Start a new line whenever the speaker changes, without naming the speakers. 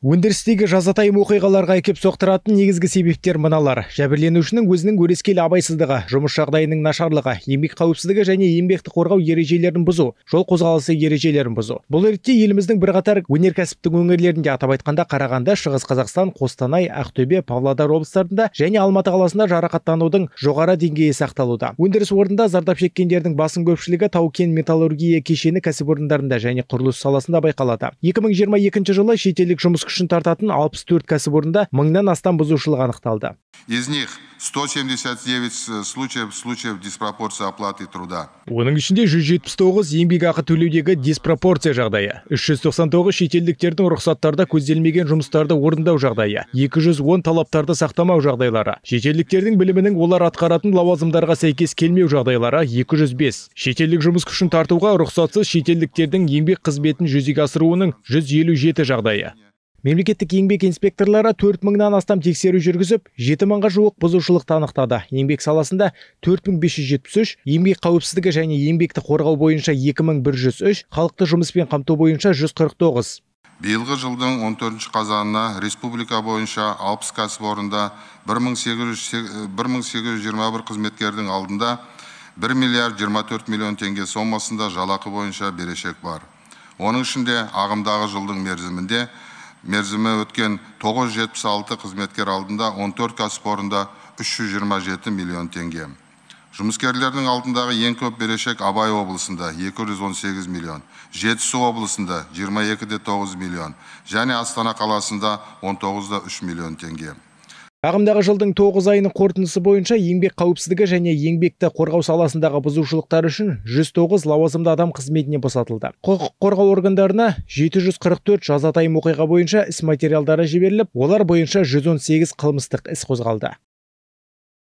өндірістегі жазатайым оқиғаларға әкеп соқтыратын негізгі себептер мыналар жәбірленушінің өзінің өрескел абайсыздығы жұмыс жағдайының нашарлығы еңбек қауіпсіздігі және еңбекті қорғау ережелерін бұзу жол қозғалысы ережелерін бұзу бұл ретте еліміздің бірқатар өнеркәсіптік өңірлерінде атап айтқанда қарағанды шығыс қазақстан қостанай ақтөбе павлодар облыстарында және алматы қаласында жарақаттанудың жоғары деңгейі сақталуда өндіріс орнында зардап шеккендердің басым көпшілігі тау кен металлургия кешені кәсіпорындарында және құрылыс саласында байқалады 2022 жылы шетелдік жұмыс күшін тартатын 64 кәсіпорында мыңнан астам бұзушылық анықталды
из них 179 случаев случаев диспропорции оплаты труда.
Оның ішінде 179 еңбекақы төлеудегі диспропорция жағдайы, 399 шетелдіктердің рұқсаттарда көзделмеген жұмыстарды орындау жағдайы, 210 талаптарды сақтамау жағдайлары, шетелдіктердің білімінің олар атқаратын лауазымдарға сәйкес келмеу жағдайлары 205. Шетелдік жұмыс күшін тартуға рұқсатсыз шетелдіктердің еңбек қызметін жүзеге асыруының 157 жағдайы мемлекеттік еңбек инспекторлары төрт мыңнан астам тексеру жүргізіп жеті мыңға жуық бұзушылықты анықтады еңбек саласында төрт мың бес жүз жетпіс үш еңбек қауіпсіздігі және еңбекті қорғау бойынша екі мың бір жүз үш халықты жұмыспен қамту бойынша жүз қырық тоғыз
биылғы жылдың 14 төртінші қазанына республика бойынша алпыс кәсіпорында бір мың сегіз жүз жиырма бір қызметкердің алдында бір миллиард жиырма төрт миллион теңге сомасында жалақы бойынша берешек бар оның ішінде ағымдағы жылдың мерзімінде мерзімі өткен 976 қызметкер алдында 14 кәсіпорында 327 миллион теңге. Жұмыскерлердің алдындағы ең көп берешек Абай облысында 218 миллион, Жетісу облысында 9 миллион және Астана қаласында 19-да 3 миллион теңге
ағымдағы жылдың тоғыз айының қорытындысы бойынша еңбек қауіпсіздігі және еңбекті қорғау саласындағы бұзушылықтар үшін 109 лауазымды адам қызметіне босатылды құқық қорғау органдарына 744 жазатайым оқиға бойынша іс материалдары жіберіліп олар бойынша 118 қылмыстық іс қозғалды